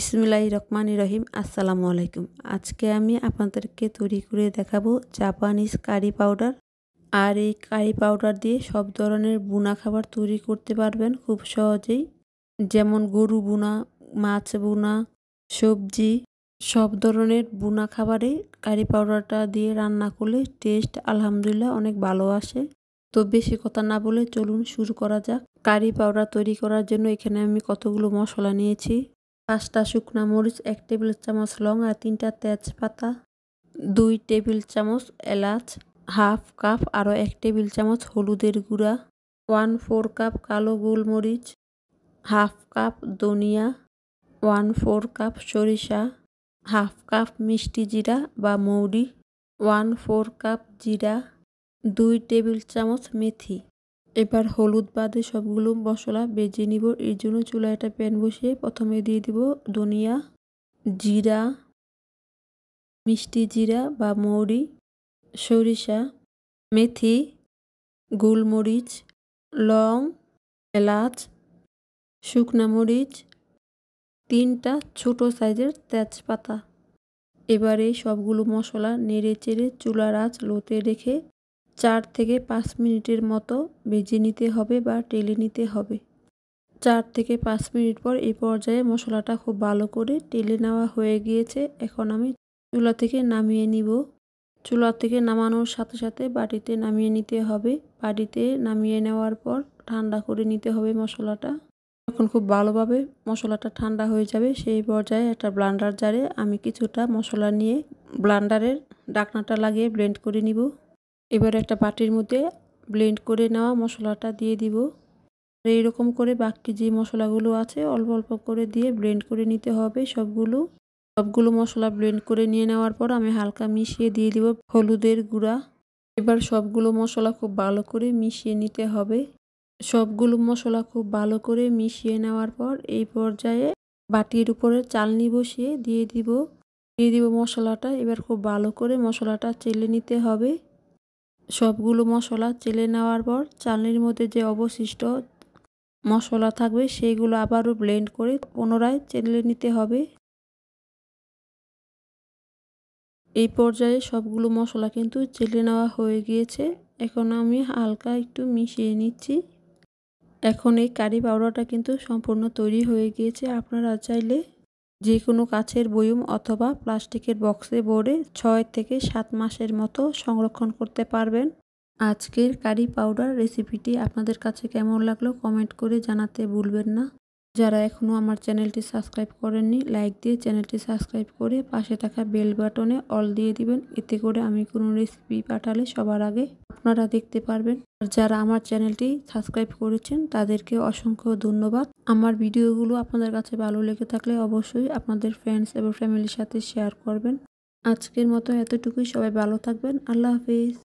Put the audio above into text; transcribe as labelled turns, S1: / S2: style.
S1: বিসমুল্লাহ রহমান রহিম আসসালামু আলাইকুম আজকে আমি আপনাদেরকে তৈরি করে দেখাবো জাপানিজ কারি পাউডার আর এই কারি পাউডার দিয়ে সব ধরনের বুনা খাবার তৈরি করতে পারবেন খুব সহজেই যেমন গরু বুনা মাছ বুনা সবজি সব ধরনের বুনা খাবারে কারি পাউডারটা দিয়ে রান্না করলে টেস্ট আলহামদুলিল্লাহ অনেক ভালো আসে তো বেশি কথা না বলে চলুন শুরু করা যাক কারি পাউডার তৈরি করার জন্য এখানে আমি কতগুলো মশলা নিয়েছি পাঁচটা শুকনা মরিচ এক টেবিল চামচ লং আর তিনটা তেজপাতা দুই টেবিল চামচ এলাচ হাফ কাপ আরও এক টেবিল চামচ হলুদের গুঁড়া ওয়ান ফোর কাপ কালো গোলমরিচ হাফ কাপ দনিয়া ওয়ান ফোর কাপ সরিষা হাফ কাপ মিষ্টি জিরা বা মৌরি ওয়ান ফোর কাপ জিরা দুই টেবিল চামচ মেথি এবার হলুদ বাদে সবগুলো মশলা বেজে নিব এর জন্য চুলা একটা প্যান বসিয়ে প্রথমে দিয়ে দিব ধনিয়া জিরা মিষ্টি জিরা বা মৌরি সরিষা মেথি গোলমরিচ লং এলাচ শুকনা মরিচ তিনটা ছোট সাইজের তেজপাতা এবারে সবগুলো মশলা নেড়ে চেড়ে চুলার আঁচ লোতে রেখে চার থেকে পাঁচ মিনিটের মতো ভেজে নিতে হবে বা টেলে নিতে হবে চার থেকে পাঁচ মিনিট পর এই পর্যায়ে মশলাটা খুব ভালো করে টেলে নেওয়া হয়ে গিয়েছে এখন আমি চুলা থেকে নামিয়ে নিব চুলা থেকে নামানোর সাথে সাথে বাটিতে নামিয়ে নিতে হবে বাটিতে নামিয়ে নেওয়ার পর ঠান্ডা করে নিতে হবে মশলাটা এখন খুব ভালোভাবে মশলাটা ঠান্ডা হয়ে যাবে সেই পর্যায়ে একটা ব্লান্ডার জারে আমি কিছুটা মশলা নিয়ে ব্লান্ডারের ডাকনাটা লাগিয়ে ব্লেন্ড করে নিব এবার একটা বাটির মধ্যে ব্লেন্ড করে নেওয়া মশলাটা দিয়ে দিব এই এইরকম করে বাকি যে মশলাগুলো আছে অল্প অল্প করে দিয়ে ব্লেন্ড করে নিতে হবে সবগুলো সবগুলো মশলা ব্লেন্ড করে নিয়ে নেওয়ার পর আমি হালকা মিশিয়ে দিয়ে দিব হলুদের গুঁড়া এবার সবগুলো মশলা খুব ভালো করে মিশিয়ে নিতে হবে সবগুলো মশলা খুব ভালো করে মিশিয়ে নেওয়ার পর এই পর্যায়ে বাটির উপরে চালনি বসিয়ে দিয়ে দিব দিয়ে দিব মশলাটা এবার খুব ভালো করে মশলাটা চেলে নিতে হবে সবগুলো মশলা চেলে নেওয়ার পর চালনির মধ্যে যে অবশিষ্ট মশলা থাকবে সেইগুলো আবারও ব্লেন্ড করে পুনরায় চেলে নিতে হবে এই পর্যায়ে সবগুলো মশলা কিন্তু চেলে নেওয়া হয়ে গিয়েছে এখন আমি হালকা একটু মিশিয়ে নিচ্ছি এখন এই কারি পাউডারটা কিন্তু সম্পূর্ণ তৈরি হয়ে গিয়েছে আপনারা চাইলে যে কোনো কাচের বয়ম অথবা প্লাস্টিকের বক্সে ভরে ছয় থেকে সাত মাসের মতো সংরক্ষণ করতে পারবেন আজকের কারি পাউডার রেসিপিটি আপনাদের কাছে কেমন লাগলো কমেন্ট করে জানাতে ভুলবেন না যারা এখনও আমার চ্যানেলটি সাবস্ক্রাইব করেননি লাইক দিয়ে চ্যানেলটি সাবস্ক্রাইব করে পাশে থাকা বেল বাটনে অল দিয়ে দিবেন এতে করে আমি কোনো রেসিপি পাঠালে সবার আগে আপনারা দেখতে পারবেন আর যারা আমার চ্যানেলটি সাবস্ক্রাইব করেছেন তাদেরকে অসংখ্য ধন্যবাদ আমার ভিডিওগুলো আপনাদের কাছে ভালো লেগে থাকলে অবশ্যই আপনাদের ফ্রেন্ডস এবং ফ্যামিলির সাথে শেয়ার করবেন আজকের মতো এতটুকুই সবাই ভালো থাকবেন আল্লাহ হাফিজ